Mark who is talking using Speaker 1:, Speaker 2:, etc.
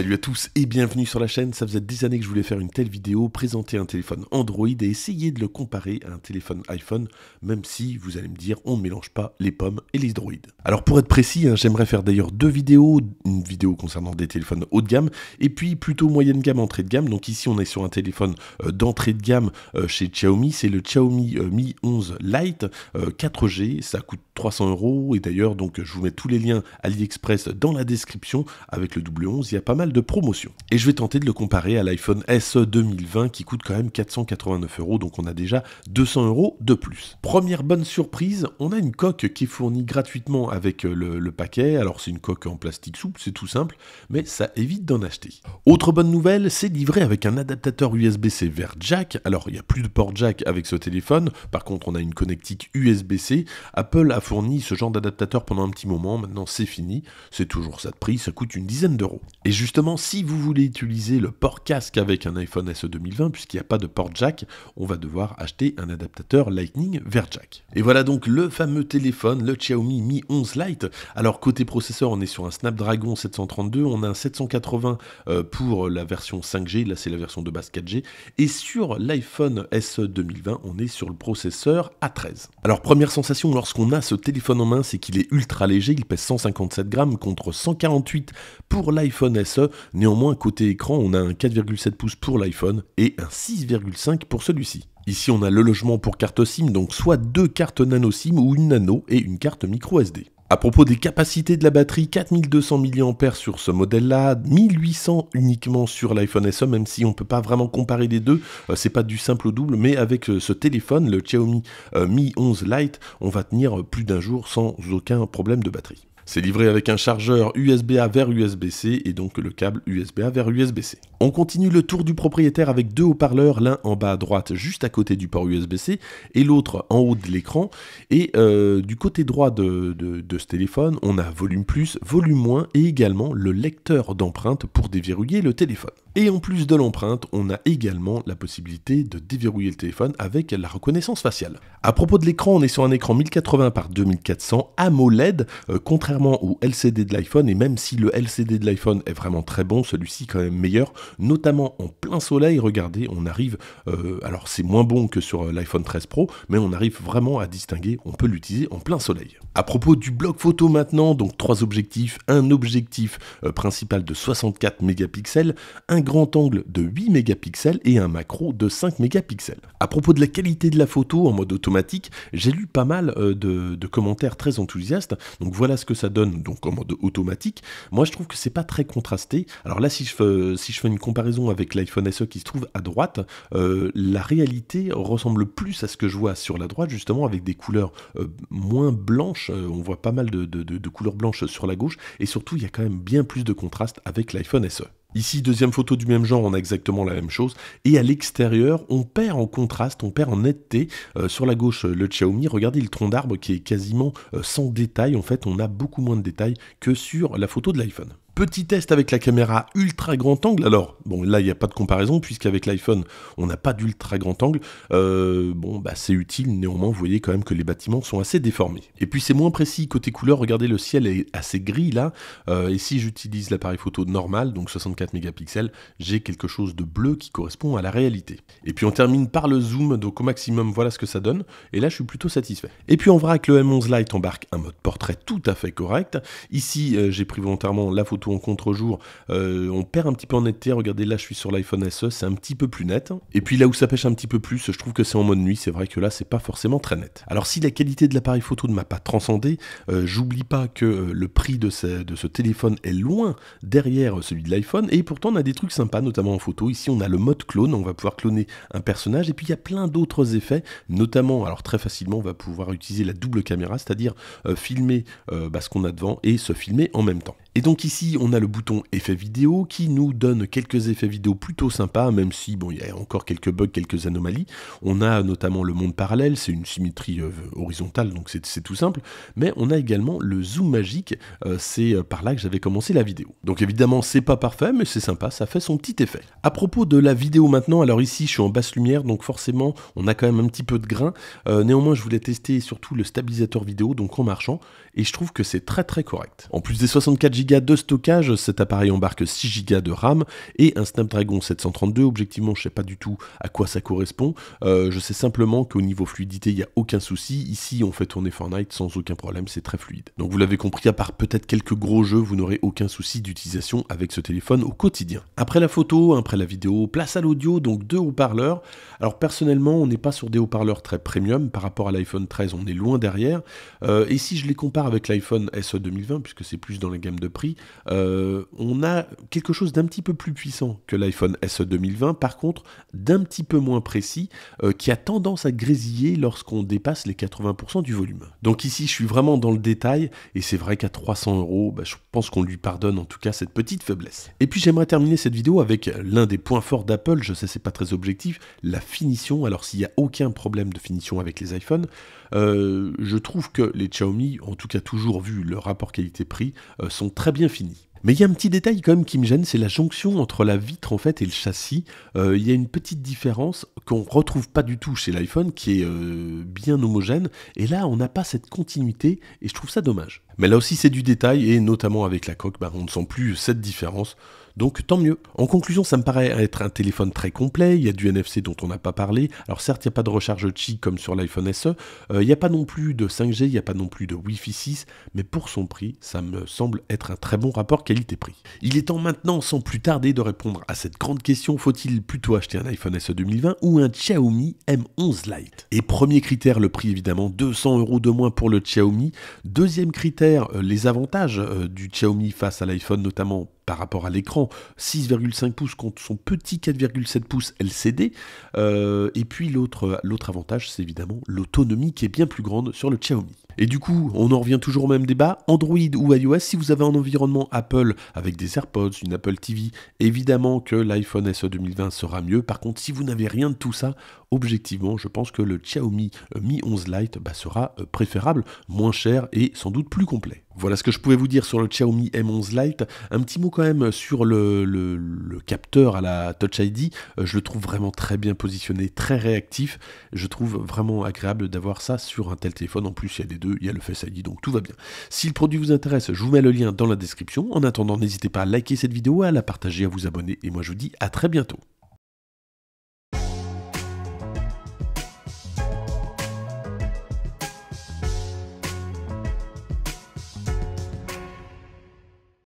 Speaker 1: Salut à tous et bienvenue sur la chaîne, ça faisait des années que je voulais faire une telle vidéo, présenter un téléphone Android et essayer de le comparer à un téléphone iPhone, même si vous allez me dire on ne mélange pas les pommes et les droïdes. Alors pour être précis, hein, j'aimerais faire d'ailleurs deux vidéos, une vidéo concernant des téléphones haut de gamme et puis plutôt moyenne gamme, entrée de gamme. Donc ici on est sur un téléphone euh, d'entrée de gamme euh, chez Xiaomi, c'est le Xiaomi euh, Mi 11 Lite 4G, ça coûte 300 euros et d'ailleurs donc je vous mets tous les liens AliExpress dans la description avec le W11, il y a pas mal de promotion. Et je vais tenter de le comparer à l'iPhone SE 2020 qui coûte quand même 489 euros, donc on a déjà 200 euros de plus. Première bonne surprise, on a une coque qui est fournie gratuitement avec euh, le, paquet. Alors c'est une coque en plastique souple, c'est tout simple, mais ça évite d'en acheter. Autre bonne nouvelle, c'est livré avec un adaptateur USB-C vers jack. Alors il n'y a plus de port jack avec ce téléphone, par contre on a une connectique USB-C. Apple a fourni ce genre d'adaptateur pendant un petit moment, maintenant c'est fini. C'est toujours ça de prix, ça coûte une dizaine d'euros. Et Justement, si vous voulez utiliser le port casque avec un iPhone S 2020, e puisqu'il n'y a pas de port jack, on va devoir acheter un adaptateur Lightning vers jack. Et voilà donc le fameux téléphone, le Xiaomi Mi 11 Lite. Alors côté processeur, on est sur un Snapdragon 732, on a un 780 euh, pour la version 5G, là c'est la version de base 4G, et sur l'iPhone SE 2020, on est sur le processeur A13. Alors première sensation lorsqu'on a ce téléphone en main, c'est qu'il est ultra léger, il pèse 157 grammes contre 148 pour l'iPhone SE Néanmoins, côté écran, on a un 4,7 pouces pour l'iPhone et un 6,5 pour celui-ci. Ici, on a le logement pour carte SIM, donc soit deux cartes nano SIM ou une nano et une carte micro SD. À propos des capacités de la batterie, 4200 mAh sur ce modèle-là, 1800 uniquement sur l'iPhone SE, même si on ne peut pas vraiment comparer les deux, euh, c'est pas du simple au double, mais avec euh, ce téléphone, le Xiaomi euh, Mi 11 Lite, on va tenir plus d'un jour sans aucun problème de batterie. C'est livré avec un chargeur USB-A vers USB-C et donc le câble USB-A vers USB-C. On continue le tour du propriétaire avec deux haut-parleurs, l'un en bas à droite juste à côté du port USB-C et l'autre en haut de l'écran. Et euh, du côté droit de, ce téléphone, on a volume plus, volume moins et également le lecteur d'empreinte pour déverrouiller le téléphone. Et en plus de l'empreinte, on a également la possibilité de déverrouiller le téléphone avec la reconnaissance faciale. À propos de l'écran, on est sur un écran 1080 par 2400 AMOLED, euh, ou au LCD de l'iPhone, et même si le LCD de l'iPhone est vraiment très bon, celui-ci quand même meilleur, notamment en plein soleil, regardez, on arrive, euh, alors c'est moins bon que sur euh, l'iPhone 13 Pro, mais on arrive vraiment à distinguer, on peut l'utiliser en plein soleil. À propos du bloc photo maintenant, donc trois objectifs, un objectif euh, principal de 64 mégapixels, un grand angle de 8 mégapixels et un macro de 5 mégapixels. À propos de la qualité de la photo en mode automatique, j'ai lu pas mal de, de commentaires très enthousiastes, donc voilà ce que ça donne, donc en mode automatique, moi je trouve que c'est pas très contrasté. Alors là, si je, fais, si je fais une comparaison avec l'iPhone SE qui se trouve à droite, euh, la réalité ressemble plus à ce que je vois sur la droite, justement avec des couleurs euh, moins blanches. Euh, on voit pas mal de, de couleurs blanches sur la gauche, et surtout, il y a quand même bien plus de contraste avec l'iPhone SE. Ici, deuxième photo du même genre, on a exactement la même chose. Et à l'extérieur, on perd en contraste, on perd en netteté. Euh, sur la gauche, euh, le Xiaomi, regardez le tronc d'arbre qui est quasiment euh, sans détail. En fait, on a beaucoup moins de détails que sur la photo de l'iPhone. Petit test avec la caméra ultra grand angle. Alors, bon, là, il n'y a pas de comparaison, puisqu'avec l'iPhone, on n'a pas d'ultra grand angle. Euh, bon, bah, c'est utile, néanmoins, vous voyez quand même que les bâtiments sont assez déformés. Et puis, c'est moins précis côté couleur. Regardez, le ciel est assez gris là. Euh, et si j'utilise l'appareil photo normal, donc 64 mégapixels, j'ai quelque chose de bleu qui correspond à la réalité. Et puis, on termine par le zoom. Donc, au maximum, voilà ce que ça donne. Et là, je suis plutôt satisfait. Et puis, on verra que le M11 Lite embarque un mode portrait tout à fait correct. Ici, euh, j'ai pris volontairement la photo ou en contre-jour, euh, on perd un petit peu en netteté. Regardez, là, je suis sur l'iPhone SE, c'est un petit peu plus net. Et puis là où ça pêche un petit peu plus, je trouve que c'est en mode nuit. C'est vrai que là, c'est pas forcément très net. Alors si la qualité de l'appareil photo ne m'a pas transcendé, euh, j'oublie pas que euh, le prix de ce, téléphone est loin derrière celui de l'iPhone. Et pourtant, on a des trucs sympas, notamment en photo. Ici, on a le mode clone, on va pouvoir cloner un personnage. Et puis, il y a plein d'autres effets, notamment, alors très facilement, on va pouvoir utiliser la double caméra, c'est-à-dire filmer bah, ce qu'on a devant et se filmer en même temps. Et donc ici, on a le bouton effet vidéo qui nous donne quelques effets vidéo plutôt sympas, même si bon, il y a encore quelques bugs, quelques anomalies. On a notamment le monde parallèle, c'est une symétrie euh, horizontale, donc c'est tout simple. Mais on a également le zoom magique, euh, c'est euh, par là que j'avais commencé la vidéo. Donc évidemment, c'est pas parfait, mais c'est sympa, ça fait son petit effet. À propos de la vidéo maintenant, alors ici, je suis en basse lumière, donc forcément, on a quand même un petit peu de grain. néanmoins, je voulais tester surtout le stabilisateur vidéo, donc en marchant, et je trouve que c'est très très correct. En plus des 64 de stockage, cet appareil embarque 6 Go de RAM et un Snapdragon 732. Objectivement, je sais pas du tout à quoi ça correspond. Euh, je sais simplement qu'au niveau fluidité, il n'y a aucun souci. Ici, on fait tourner Fortnite sans aucun problème, c'est très fluide. Donc vous l'avez compris, à part peut-être quelques gros jeux, vous n'aurez aucun souci d'utilisation avec ce téléphone au quotidien. Après la photo, après la vidéo, place à l'audio, donc deux haut-parleurs. Alors personnellement, on n'est pas sur des haut-parleurs très premium par rapport à l'iPhone 13, on est loin derrière. Euh, et si je les compare avec l'iPhone SE 2020, puisque c'est plus dans la gamme de prix, euh, on a quelque chose d'un petit peu plus puissant que l'iPhone S 2020, par contre d'un petit peu moins précis, euh, qui a tendance à grésiller lorsqu'on dépasse les 80% du volume. Donc ici, je suis vraiment dans le détail, et c'est vrai qu'à 300 euros, bah, je pense qu'on lui pardonne en tout cas cette petite faiblesse. Et puis j'aimerais terminer cette vidéo avec l'un des points forts d'Apple, je sais c'est pas très objectif, la finition. Alors s'il n'y a aucun problème de finition avec les iPhones, euh, je trouve que les Xiaomi, en tout cas toujours vu le rapport qualité-prix, sont sont très bien fini. Mais il y a un petit détail quand même qui me gêne, c'est la jonction entre la vitre en fait et le châssis. Euh, il y a une petite différence qu'on retrouve pas du tout chez l'iPhone, qui est euh, bien homogène. Et là, on n'a pas cette continuité et je trouve ça dommage. Mais là aussi, c'est du détail et notamment avec la coque, bah, on ne sent plus cette différence. Donc tant mieux. En conclusion, ça me paraît être un téléphone très complet. Il y a du NFC dont on n'a pas parlé. Alors certes, il n'y a pas de recharge Qi comme sur l'iPhone SE. Euh, il n'y a pas non plus de 5G, il n'y a pas non plus de Wi-Fi 6. Mais pour son prix, ça me semble être un très bon rapport prix Il est temps maintenant, sans plus tarder, de répondre à cette grande question faut-il plutôt acheter un iPhone SE 2020 ou un Xiaomi M11 Lite Et premier critère, le prix évidemment, 200 euros de moins pour le Xiaomi. Deuxième critère, euh, les avantages euh, du Xiaomi face à l'iPhone, notamment par rapport à l'écran. 6,5 pouces contre son petit 4,7 pouces LCD. Euh, et puis l'autre avantage, c'est évidemment l'autonomie qui est bien plus grande sur le Xiaomi. Et du coup, on en revient toujours au même débat, Android ou iOS, si vous avez un environnement Apple avec des AirPods, une Apple TV, évidemment que l'iPhone SE 2020 sera mieux. Par contre, si vous n'avez rien de tout ça, objectivement, je pense que le Xiaomi Mi 11 Lite bah, sera euh, préférable, moins cher et sans doute plus complet. Voilà ce que je pouvais vous dire sur le Xiaomi M11 Lite. Un petit mot quand même sur le, capteur à la Touch ID. Euh, je le trouve vraiment très bien positionné, très réactif. Je trouve vraiment agréable d'avoir ça sur un tel téléphone. En plus, il y a les deux, il y a le Face ID, donc tout va bien. Si le produit vous intéresse, je vous mets le lien dans la description. En attendant, n'hésitez pas à liker cette vidéo, à la partager, à vous abonner. Et moi, je vous dis à très bientôt.